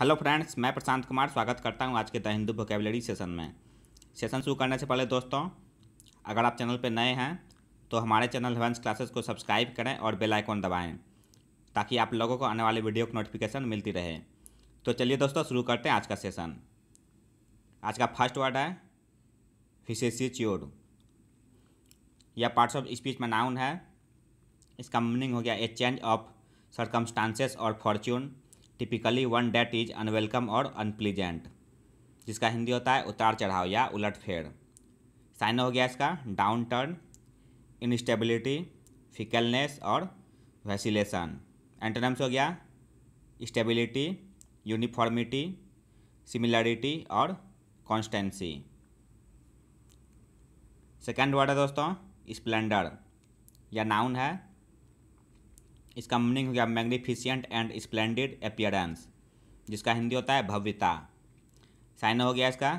hello friends मैं प्रशांत कुमार स्वागत करता हूं आज के द हिंदू वोकेबलरी सेशन में सेशन शुरू करने से पहले दोस्तों अगर आप चैनल पर नए हैं तो हमारे चैनल हवंस क्लासेस को सब्सक्राइब करें और बेल आइकॉन दबाएं ताकि आप लोगों को आने वाले वीडियो की नोटिफिकेशन मिलती रहे तो चलिए दोस्तों शुरू करते हैं आज का सेशन आज का फर्स्ट वर्ड है च्योर यह पार्ट्स ऑफ स्पीच में नाउन है इसका मीनिंग हो गया ए चेंज ऑफ सरकमस्टांसेस और fortune typically one that is unwelcome और अनप्लीजेंट जिसका हिंदी होता है उतार चढ़ाव या उलटफेड़ साइन हो गया इसका डाउन टर्न इनस्टेबिलिटी फिकलनेस और वेसिलेशन एंटोनम्स हो गया स्टेबिलिटी यूनिफॉर्मिटी सिमिलरिटी और कॉन्स्टेंसी सेकेंड वर्ड है दोस्तों स्प्लेंडर या नाउन है इसका मीनिंग हो गया मैग्निफिशियंट एंड स्प्लेंडेड अपियरेंस जिसका हिंदी होता है भव्यता साइन हो गया इसका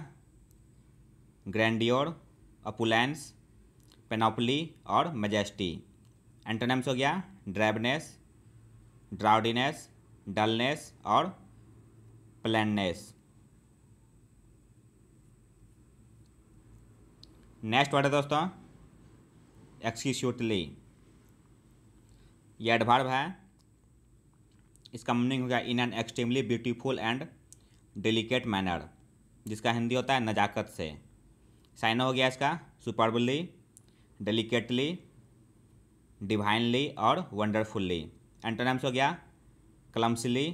ग्रैंडियोर अपुलेंस पेनोपली और मजेस्टी एंटोनम्स हो गया ड्रैबनेस ड्राउडीनेस डलनेस और प्लैननेस नेक्स्ट वर्ड है दोस्तों एक्सक्यूटली ये एडभार्व है इसका मीनिंग हो गया in an extremely beautiful and delicate manner जिसका हिंदी होता है नज़ाकत से साइन हो गया इसका सुपरबली डेलिकेटली डिवाइनली और वंडरफुल्ली एंटोनम्स हो गया क्लम्सली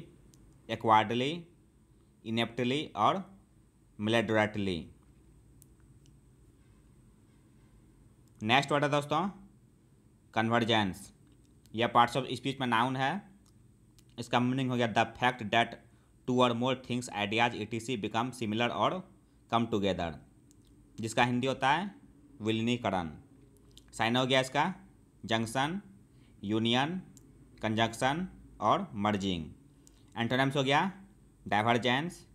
एक्वाडली इनेप्टली और मिलेडोरेटली नेक्स्ट वर्ड है दोस्तों कन्वर्जेंस यह पार्ट्स ऑफ स्पीच में नाउन है इसका मीनिंग हो गया द फैक्ट डैट टू और मोर थिंग्स आइडियाज ई बिकम सिमिलर और कम टुगेदर जिसका हिंदी होता है विलनीकरण साइन हो गया इसका जंक्शन यूनियन कंजक्शन और मर्जिंग एंटोनम्स हो गया डाइवर्जेंस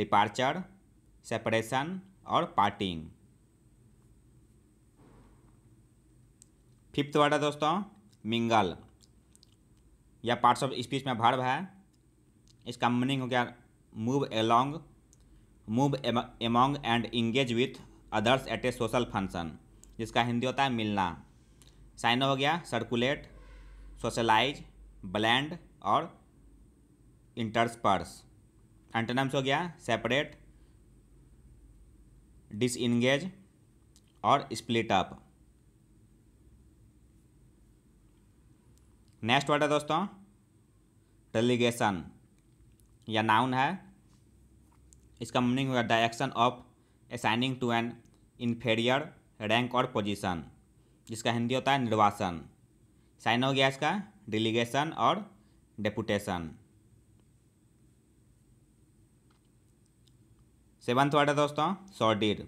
डिपार्चर सेपरेशन और पार्टिंग फिफ्थ वर्ड है दोस्तों मिंगल या पार्ट्स ऑफ स्पीच में भर्व है इसका मीनिंग हो गया move along move among and engage with others at a social function जिसका हिंदी होता है मिलना साइन हो गया सर्कुलेट सोशलाइज ब्लैंड और इंटरस्पर्स एंटनम्स हो गया सेपरेट डिसइंगेज और स्प्लिट अप नेक्स्ट वर्ड है दोस्तों डेलीगेशन या नाउन है इसका मीनिंग होगा direction of assigning to an inferior rank और पोजीशन जिसका हिंदी होता है निर्वासन साइन हो गया इसका डिलीगेशन और डेपुटेशन सेवन्थ वर्ड है दोस्तों सॉडिड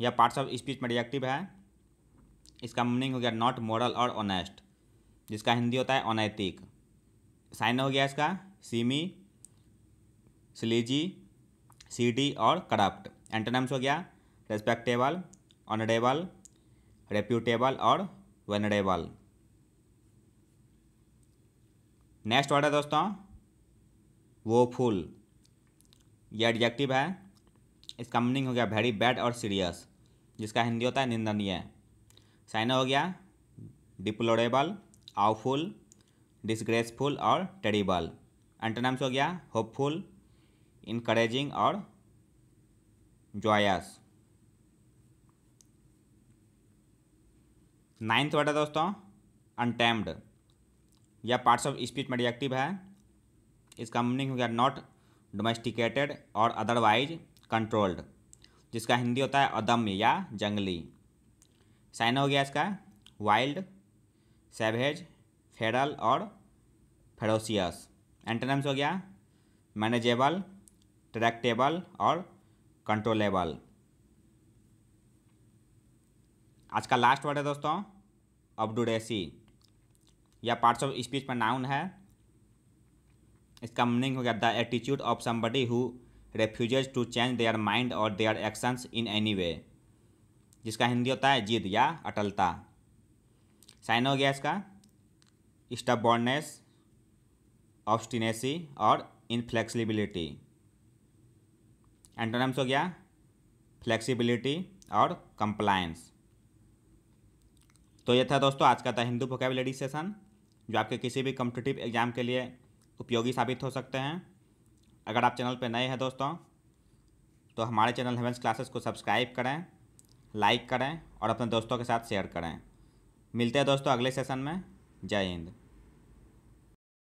यह पार्ट्स ऑफ स्पीच में रिएक्टिव है इसका मीनिंग हो गया नॉट मॉरल और ऑनेस्ट जिसका हिंदी होता है अनैतिक साइन हो गया इसका सीमी स्लीजी सीडी और करप्ट एंटोनम्स हो गया रेस्पेक्टेबल ऑनरेबल रेप्यूटेबल और वनरेबल नेक्स्ट वर्ड है दोस्तों वो फूल यह एडजेक्टिव है इसका मीनिंग हो गया वेरी बैड और सीरियस जिसका हिंदी होता है निंदनीय साइन हो गया डिप्लोरेबल आउफुल डिसग्रेसफुल और टेरिबल एंटोनाम्स हो गया होपफुल इनकरेजिंग और जॉयस नाइन्थ वर्ड है दोस्तों अनटेम्ड यह पार्ट्स ऑफ स्पीच में रिएक्टिव है इसका मीनिंग हो गया नॉट डोमेस्टिकेटेड और अदरवाइज कंट्रोल्ड जिसका हिंदी होता है अदम्य या जंगली साइन हो गया इसका वाइल्ड सेवहेज फेरल और फेडोसियस एंटनम्स हो गया मैनेजेबल ट्रैक्टेबल और कंट्रोलेबल आज का लास्ट वर्ड है दोस्तों अबडुडेसी यह पार्ट्स ऑफ स्पीच पर नाउन है इसका मीनिंग हो गया the attitude of somebody who refuses to change their mind और their actions in any way जिसका हिंदी होता है जिद या अटलता साइन हो गया इसका स्टबॉर्डनेस ऑब्स्टिनेसी और इनफ्लेक्सिबिलिटी एंटोनम्स हो गया फ्लेक्सिबिलिटी और कंप्लायंस तो ये था दोस्तों आज का द हिंदू वोकेबलरी सेशन जो आपके किसी भी कम्पिटिटिव एग्जाम के लिए उपयोगी साबित हो सकते हैं अगर आप चैनल पर नए हैं दोस्तों तो हमारे चैनल हेवेंस क्लासेस को सब्सक्राइब करें लाइक करें और अपने दोस्तों के साथ शेयर करें मिलते हैं दोस्तों अगले सेशन में जय हिंद